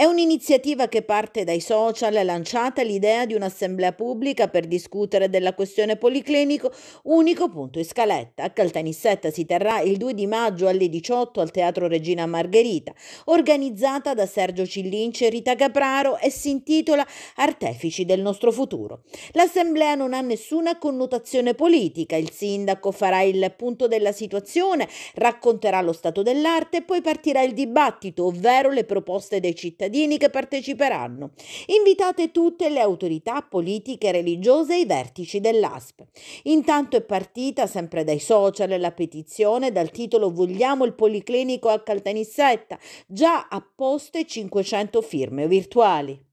È un'iniziativa che parte dai social, è lanciata l'idea di un'assemblea pubblica per discutere della questione policlinico unico punto in scaletta. A Caltanissetta si terrà il 2 di maggio alle 18 al Teatro Regina Margherita, organizzata da Sergio Cillinci e Rita Capraro e si intitola Artefici del nostro futuro. L'assemblea non ha nessuna connotazione politica, il sindaco farà il punto della situazione, racconterà lo stato dell'arte e poi partirà il dibattito, ovvero le proposte dei cittadini cittadini che parteciperanno. Invitate tutte le autorità politiche, e religiose e i vertici dell'ASP. Intanto è partita, sempre dai social, la petizione dal titolo Vogliamo il Policlinico a Caltanissetta, già apposte 500 firme virtuali.